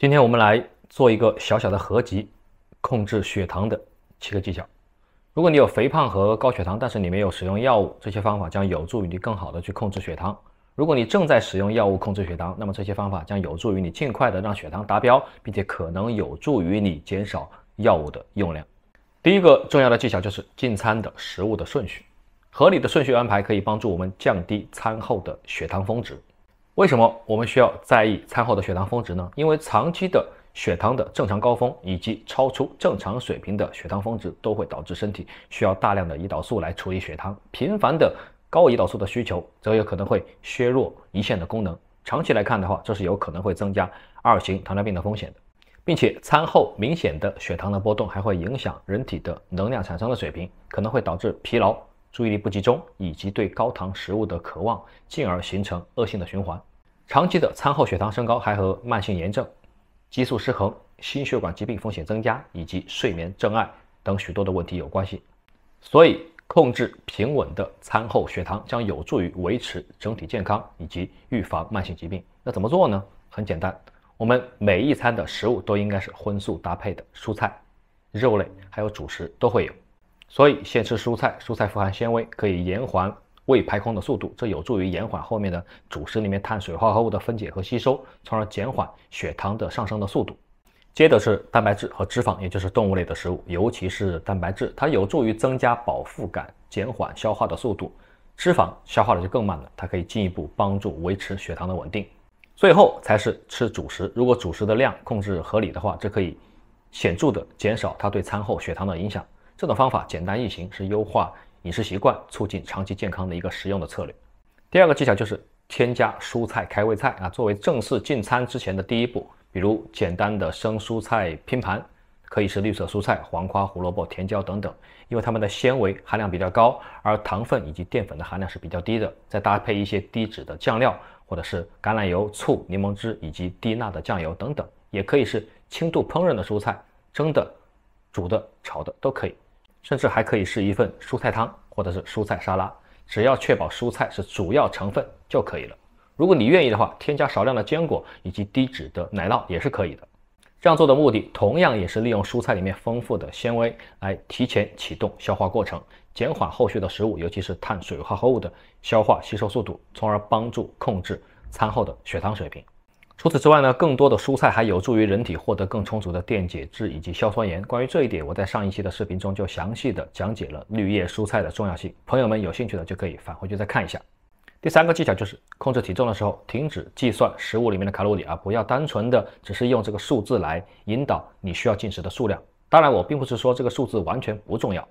今天我们来做一个小小的合集，控制血糖的七个技巧。如果你有肥胖和高血糖，但是你没有使用药物，这些方法将有助于你更好的去控制血糖。如果你正在使用药物控制血糖，那么这些方法将有助于你尽快的让血糖达标，并且可能有助于你减少药物的用量。第一个重要的技巧就是进餐的食物的顺序，合理的顺序安排可以帮助我们降低餐后的血糖峰值。为什么我们需要在意餐后的血糖峰值呢？因为长期的血糖的正常高峰，以及超出正常水平的血糖峰值，都会导致身体需要大量的胰岛素来处理血糖。频繁的高胰岛素的需求，则有可能会削弱胰腺的功能。长期来看的话，这是有可能会增加二型糖尿病的风险的，并且餐后明显的血糖的波动，还会影响人体的能量产生的水平，可能会导致疲劳、注意力不集中以及对高糖食物的渴望，进而形成恶性的循环。长期的餐后血糖升高，还和慢性炎症、激素失衡、心血管疾病风险增加以及睡眠障碍等许多的问题有关系。所以，控制平稳的餐后血糖将有助于维持整体健康以及预防慢性疾病。那怎么做呢？很简单，我们每一餐的食物都应该是荤素搭配的，蔬菜、肉类还有主食都会有。所以，先吃蔬菜，蔬菜富含纤维，可以延缓。胃排空的速度，这有助于延缓后面的主食里面碳水化合物的分解和吸收，从而减缓血糖的上升的速度。接着是蛋白质和脂肪，也就是动物类的食物，尤其是蛋白质，它有助于增加饱腹感，减缓消化的速度；脂肪消化的就更慢了，它可以进一步帮助维持血糖的稳定。最后才是吃主食，如果主食的量控制合理的话，这可以显著的减少它对餐后血糖的影响。这种方法简单易行，是优化。饮食习惯促进长期健康的一个实用的策略。第二个技巧就是添加蔬菜开胃菜啊，作为正式进餐之前的第一步，比如简单的生蔬菜拼盘，可以是绿色蔬菜、黄瓜、胡萝卜、甜椒等等，因为它们的纤维含量比较高，而糖分以及淀粉的含量是比较低的。再搭配一些低脂的酱料，或者是橄榄油、醋、柠檬汁以及低钠的酱油等等，也可以是轻度烹饪的蔬菜，蒸的、煮的、炒的都可以。甚至还可以是一份蔬菜汤或者是蔬菜沙拉，只要确保蔬菜是主要成分就可以了。如果你愿意的话，添加少量的坚果以及低脂的奶酪也是可以的。这样做的目的同样也是利用蔬菜里面丰富的纤维来提前启动消化过程，减缓后续的食物，尤其是碳水化合物的消化吸收速度，从而帮助控制餐后的血糖水平。除此之外呢，更多的蔬菜还有助于人体获得更充足的电解质以及硝酸盐。关于这一点，我在上一期的视频中就详细的讲解了绿叶蔬菜的重要性。朋友们有兴趣的就可以返回去再看一下。第三个技巧就是控制体重的时候，停止计算食物里面的卡路里啊，不要单纯的只是用这个数字来引导你需要进食的数量。当然，我并不是说这个数字完全不重要。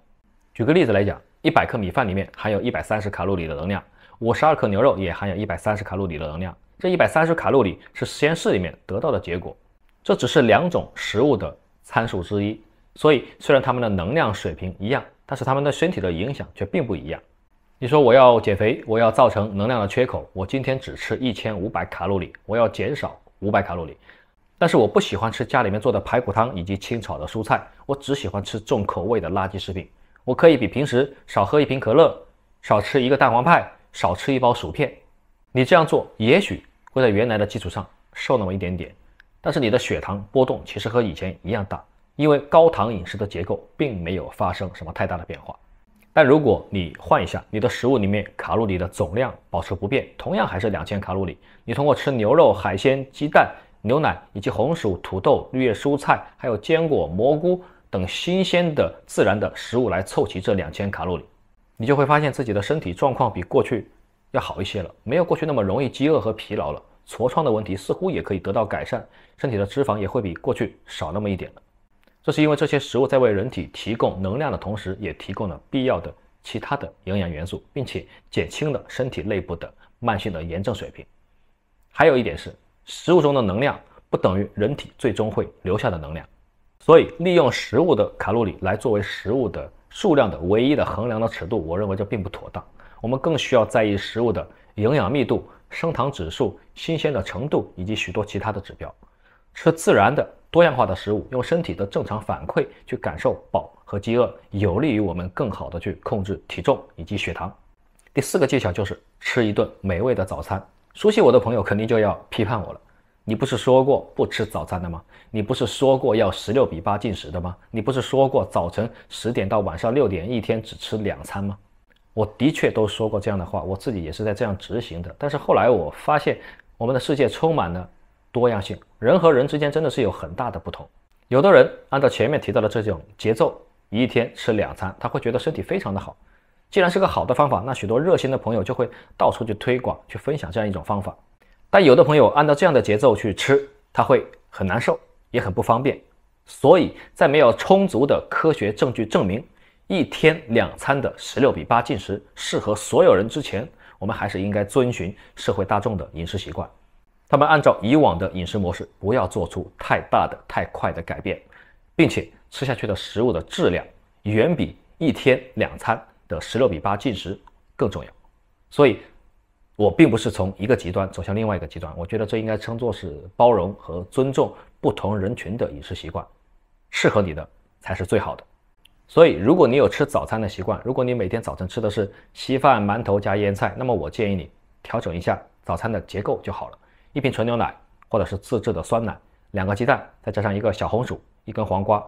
举个例子来讲，一百克米饭里面含有一百三十卡路里的能量，五十二克牛肉也含有一百三十卡路里的能量。这一百三十卡路里是实验室里面得到的结果，这只是两种食物的参数之一，所以虽然它们的能量水平一样，但是它们对身体的影响却并不一样。你说我要减肥，我要造成能量的缺口，我今天只吃一千五百卡路里，我要减少五百卡路里。但是我不喜欢吃家里面做的排骨汤以及清炒的蔬菜，我只喜欢吃重口味的垃圾食品。我可以比平时少喝一瓶可乐，少吃一个蛋黄派，少吃一包薯片。你这样做，也许。会在原来的基础上瘦那么一点点，但是你的血糖波动其实和以前一样大，因为高糖饮食的结构并没有发生什么太大的变化。但如果你换一下，你的食物里面卡路里的总量保持不变，同样还是两千卡路里，你通过吃牛肉、海鲜、鸡蛋、牛奶以及红薯、土豆、绿叶蔬菜，还有坚果、蘑菇等新鲜的自然的食物来凑齐这两千卡路里，你就会发现自己的身体状况比过去。要好一些了，没有过去那么容易饥饿和疲劳了。痤疮的问题似乎也可以得到改善，身体的脂肪也会比过去少那么一点了。这是因为这些食物在为人体提供能量的同时，也提供了必要的其他的营养元素，并且减轻了身体内部的慢性的炎症水平。还有一点是，食物中的能量不等于人体最终会留下的能量，所以利用食物的卡路里来作为食物的数量的唯一的衡量的尺度，我认为这并不妥当。我们更需要在意食物的营养密度、升糖指数、新鲜的程度，以及许多其他的指标。吃自然的、多样化的食物，用身体的正常反馈去感受饱和饥饿，有利于我们更好的去控制体重以及血糖。第四个技巧就是吃一顿美味的早餐。熟悉我的朋友肯定就要批判我了：你不是说过不吃早餐的吗？你不是说过要十六比八进食的吗？你不是说过早晨十点到晚上六点一天只吃两餐吗？我的确都说过这样的话，我自己也是在这样执行的。但是后来我发现，我们的世界充满了多样性，人和人之间真的是有很大的不同。有的人按照前面提到的这种节奏，一天吃两餐，他会觉得身体非常的好。既然是个好的方法，那许多热心的朋友就会到处去推广、去分享这样一种方法。但有的朋友按照这样的节奏去吃，他会很难受，也很不方便。所以在没有充足的科学证据证明。一天两餐的十六比八进食适合所有人之前，我们还是应该遵循社会大众的饮食习惯。他们按照以往的饮食模式，不要做出太大的、太快的改变，并且吃下去的食物的质量远比一天两餐的十六比八进食更重要。所以，我并不是从一个极端走向另外一个极端，我觉得这应该称作是包容和尊重不同人群的饮食习惯，适合你的才是最好的。所以，如果你有吃早餐的习惯，如果你每天早晨吃的是稀饭、馒头加腌菜，那么我建议你调整一下早餐的结构就好了。一瓶纯牛奶，或者是自制的酸奶，两个鸡蛋，再加上一个小红薯、一根黄瓜，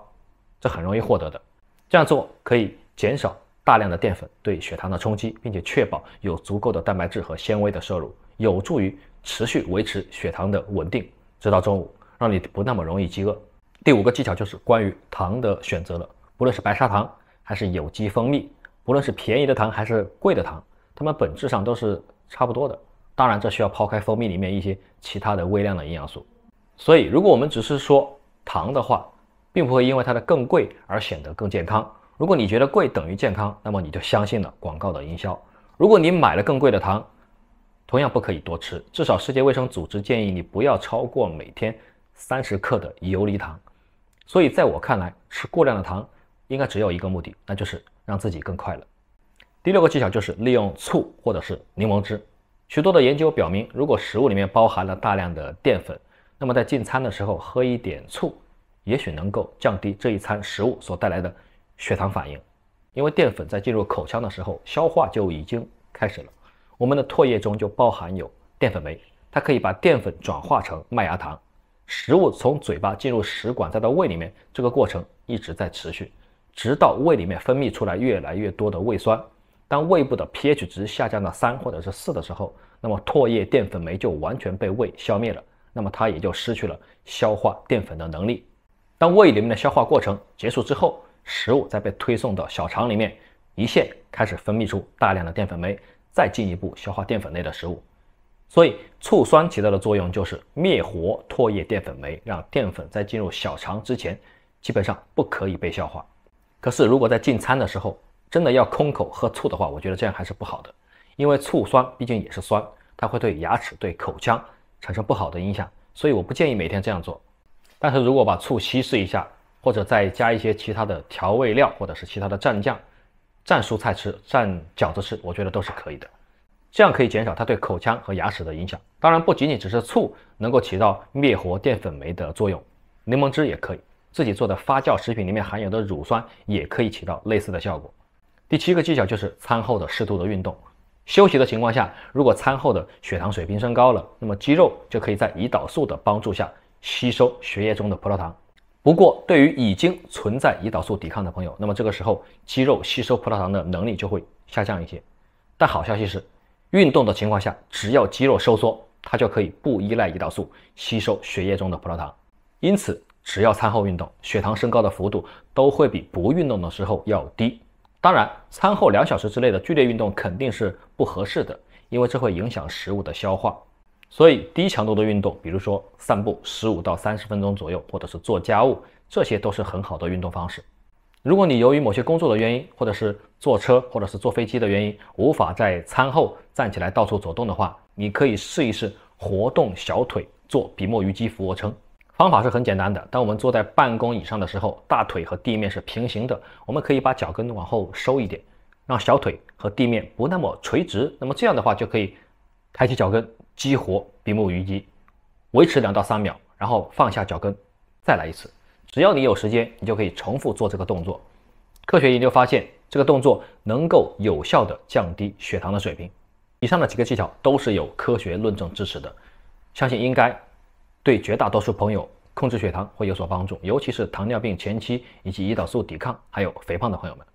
这很容易获得的。这样做可以减少大量的淀粉对血糖的冲击，并且确保有足够的蛋白质和纤维的摄入，有助于持续维持血糖的稳定，直到中午，让你不那么容易饥饿。第五个技巧就是关于糖的选择了。无论是白砂糖还是有机蜂蜜，不论是便宜的糖还是贵的糖，它们本质上都是差不多的。当然，这需要抛开蜂蜜里面一些其他的微量的营养素。所以，如果我们只是说糖的话，并不会因为它的更贵而显得更健康。如果你觉得贵等于健康，那么你就相信了广告的营销。如果你买了更贵的糖，同样不可以多吃。至少，世界卫生组织建议你不要超过每天三十克的游离糖。所以，在我看来，吃过量的糖。应该只有一个目的，那就是让自己更快乐。第六个技巧就是利用醋或者是柠檬汁。许多的研究表明，如果食物里面包含了大量的淀粉，那么在进餐的时候喝一点醋，也许能够降低这一餐食物所带来的血糖反应。因为淀粉在进入口腔的时候，消化就已经开始了。我们的唾液中就包含有淀粉酶，它可以把淀粉转化成麦芽糖。食物从嘴巴进入食管再到胃里面，这个过程一直在持续。直到胃里面分泌出来越来越多的胃酸，当胃部的 pH 值下降到三或者是四的时候，那么唾液淀粉酶就完全被胃消灭了，那么它也就失去了消化淀粉的能力。当胃里面的消化过程结束之后，食物再被推送到小肠里面，胰腺开始分泌出大量的淀粉酶，再进一步消化淀粉类的食物。所以醋酸起到的作用就是灭活唾液淀粉酶，让淀粉在进入小肠之前，基本上不可以被消化。可是，如果在进餐的时候真的要空口喝醋的话，我觉得这样还是不好的，因为醋酸毕竟也是酸，它会对牙齿、对口腔产生不好的影响，所以我不建议每天这样做。但是如果把醋稀释一下，或者再加一些其他的调味料，或者是其他的蘸酱，蘸蔬菜吃、蘸饺子吃，我觉得都是可以的，这样可以减少它对口腔和牙齿的影响。当然，不仅仅只是醋能够起到灭活淀粉酶的作用，柠檬汁也可以。自己做的发酵食品里面含有的乳酸也可以起到类似的效果。第七个技巧就是餐后的适度的运动。休息的情况下，如果餐后的血糖水平升高了，那么肌肉就可以在胰岛素的帮助下吸收血液中的葡萄糖。不过，对于已经存在胰岛素抵抗的朋友，那么这个时候肌肉吸收葡萄糖的能力就会下降一些。但好消息是，运动的情况下，只要肌肉收缩，它就可以不依赖胰岛素吸收血液中的葡萄糖。因此。只要餐后运动，血糖升高的幅度都会比不运动的时候要低。当然，餐后两小时之内的剧烈运动肯定是不合适的，因为这会影响食物的消化。所以，低强度的运动，比如说散步十五到三十分钟左右，或者是做家务，这些都是很好的运动方式。如果你由于某些工作的原因，或者是坐车，或者是坐飞机的原因，无法在餐后站起来到处走动的话，你可以试一试活动小腿，做比目鱼肌俯卧撑。方法是很简单的。当我们坐在办公椅上的时候，大腿和地面是平行的。我们可以把脚跟往后收一点，让小腿和地面不那么垂直。那么这样的话就可以抬起脚跟，激活比目鱼肌，维持两到三秒，然后放下脚跟，再来一次。只要你有时间，你就可以重复做这个动作。科学研究发现，这个动作能够有效的降低血糖的水平。以上的几个技巧都是有科学论证支持的，相信应该。对绝大多数朋友控制血糖会有所帮助，尤其是糖尿病前期以及胰岛素抵抗，还有肥胖的朋友们。